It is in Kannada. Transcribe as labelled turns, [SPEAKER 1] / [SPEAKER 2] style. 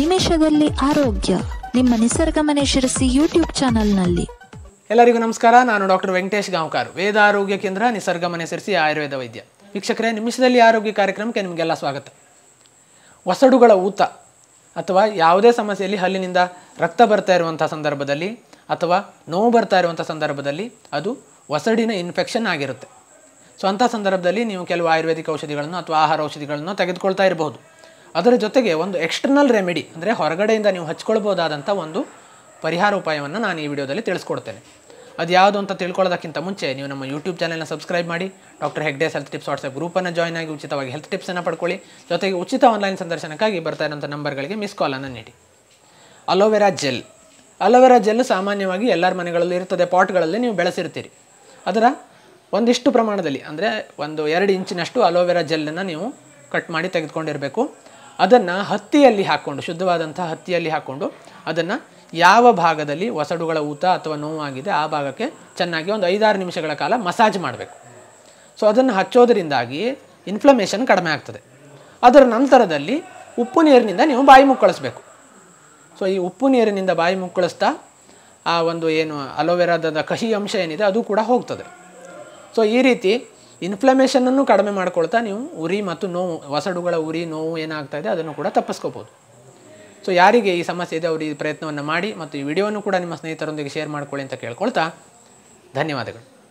[SPEAKER 1] ನಿಮಿಷದಲ್ಲಿ ಆರೋಗ್ಯ ನಿಮ್ಮ ನಿಸರ್ಗಮನೆ ಶಿರಸಿ ಯೂಟ್ಯೂಬ್ ಚಾನೆಲ್ನಲ್ಲಿ ಎಲ್ಲರಿಗೂ ನಮಸ್ಕಾರ ನಾನು ಡಾಕ್ಟರ್ ವೆಂಕಟೇಶ್ ಗಾಂವ್ಕರ್ ವೇದ ಆರೋಗ್ಯ ಕೇಂದ್ರ ನಿಸರ್ಗಮನೆ ಸೇರಿಸಿ ಆಯುರ್ವೇದ ವೈದ್ಯ ವೀಕ್ಷಕರೇ ನಿಮಿಷದಲ್ಲಿ ಆರೋಗ್ಯ ಕಾರ್ಯಕ್ರಮಕ್ಕೆ ನಿಮಗೆಲ್ಲ ಸ್ವಾಗತ ಒಸಡುಗಳ ಊತ ಅಥವಾ ಯಾವುದೇ ಸಮಸ್ಯೆಯಲ್ಲಿ ಹಲ್ಲಿನಿಂದ ರಕ್ತ ಬರ್ತಾ ಇರುವಂಥ ಸಂದರ್ಭದಲ್ಲಿ ಅಥವಾ ನೋವು ಬರ್ತಾ ಇರುವಂಥ ಸಂದರ್ಭದಲ್ಲಿ ಅದು ಒಸಡಿನ ಇನ್ಫೆಕ್ಷನ್ ಆಗಿರುತ್ತೆ ಸೊ ಅಂಥ ಸಂದರ್ಭದಲ್ಲಿ ನೀವು ಕೆಲವು ಆಯುರ್ವೇದಿಕ್ ಔಷಧಿಗಳನ್ನು ಅಥವಾ ಆಹಾರ ಔಷಧಿಗಳನ್ನು ತೆಗೆದುಕೊಳ್ತಾ ಇರಬಹುದು ಅದರ ಜೊತೆಗೆ ಒಂದು ಎಕ್ಸ್ಟರ್ನಲ್ ರೆಮಿಡಿ ಅಂದರೆ ಹೊರಗಡೆಯಿಂದ ನೀವು ಹಚ್ಕೊಳ್ಬೋದಾದಂಥ ಒಂದು ಪರಿಹಾರ ಉಪಾಯವನ್ನು ನಾನು ಈ ವಿಡಿಯೋದಲ್ಲಿ ತಿಳಿಸ್ಕೊಡ್ತೇನೆ ಅದು ಯಾವುದು ಅಂತ ತಿಳ್ಕೊಳ್ಳೋದಕ್ಕಿಂತ ಮುಂಚೆ ನೀವು ನಮ್ಮ ಯೂಟ್ಯೂಬ್ ಚಾನಲ್ನ ಸಬ್ಸ್ಕ್ರೈಬ್ ಮಾಡಿ doctor Hegde's health tips WhatsApp ಗ್ರೂಪನ್ನು ಜಾಯ್ನ್ ಆಗಿ ಉಚಿತವಾಗಿ ಹೆಲ್ತ್ ಟಿಪ್ಸನ್ನು ಪಡ್ಕೊಳ್ಳಿ ಜೊತೆಗೆ ಉಚಿತ ಆನ್ಲೈನ್ ಸಂದರ್ಶನಕ್ಕಾಗಿ ಬರ್ತಾ ಇರೋಂಥ ನಂಬರ್ಗಳಿಗೆ ಮಿಸ್ ಕಾಲನ್ನು ನೀಡಿ ಅಲೋವೆರಾ ಜೆಲ್ ಅಲೋವೆರಾ ಜೆಲ್ ಸಾಮಾನ್ಯವಾಗಿ ಎಲ್ಲರ ಮನೆಗಳಲ್ಲೂ ಇರ್ತದೆ ಪಾಟ್ಗಳಲ್ಲಿ ನೀವು ಬೆಳೆಸಿರ್ತೀರಿ ಅದರ ಒಂದಿಷ್ಟು ಪ್ರಮಾಣದಲ್ಲಿ ಅಂದರೆ ಒಂದು ಎರಡು ಇಂಚಿನಷ್ಟು ಅಲೋವೆರಾ ಜೆಲ್ಲನ್ನು ನೀವು ಕಟ್ ಮಾಡಿ ತೆಗೆದುಕೊಂಡಿರಬೇಕು ಅದನ್ನು ಹತ್ತಿಯಲ್ಲಿ ಹಾಕ್ಕೊಂಡು ಶುದ್ಧವಾದಂಥ ಹತ್ತಿಯಲ್ಲಿ ಹಾಕ್ಕೊಂಡು ಅದನ್ನು ಯಾವ ಭಾಗದಲ್ಲಿ ಒಸಡುಗಳ ಊತ ಅಥವಾ ನೋವಾಗಿದೆ ಆ ಭಾಗಕ್ಕೆ ಚೆನ್ನಾಗಿ ಒಂದು ಐದಾರು ನಿಮಿಷಗಳ ಕಾಲ ಮಸಾಜ್ ಮಾಡಬೇಕು ಸೊ ಅದನ್ನು ಹಚ್ಚೋದರಿಂದಾಗಿ ಇನ್ಫ್ಲಮೇಷನ್ ಕಡಿಮೆ ಆಗ್ತದೆ ಅದರ ನಂತರದಲ್ಲಿ ಉಪ್ಪು ನೀರಿನಿಂದ ನೀವು ಬಾಯಿ ಮುಕ್ಕಳಿಸ್ಬೇಕು ಸೊ ಈ ಉಪ್ಪು ನೀರಿನಿಂದ ಬಾಯಿ ಮುಕ್ಕಳಿಸ್ತಾ ಆ ಒಂದು ಏನು ಅಲೋವೆರಾದ ಕಹಿ ಅಂಶ ಏನಿದೆ ಅದು ಕೂಡ ಹೋಗ್ತದೆ ಸೊ ಈ ರೀತಿ ಇನ್ಫ್ಲಮೇಷನನ್ನು ಕಡಿಮೆ ಮಾಡ್ಕೊಳ್ತಾ ನೀವು ಉರಿ ಮತ್ತು ನೋವು ಒಸಡುಗಳ ಉರಿ ನೋವು ಏನಾಗ್ತಾ ಇದೆ ಅದನ್ನು ಕೂಡ ತಪ್ಪಿಸ್ಕೋಬೋದು ಸೊ ಯಾರಿಗೆ ಈ ಸಮಸ್ಯೆ ಇದೆ ಅವರು ಈ ಪ್ರಯತ್ನವನ್ನು ಮಾಡಿ ಮತ್ತು ಈ ವಿಡಿಯೋವನ್ನು ಕೂಡ ನಿಮ್ಮ ಸ್ನೇಹಿತರೊಂದಿಗೆ ಶೇರ್ ಮಾಡ್ಕೊಳ್ಳಿ ಅಂತ ಕೇಳ್ಕೊಳ್ತಾ ಧನ್ಯವಾದಗಳು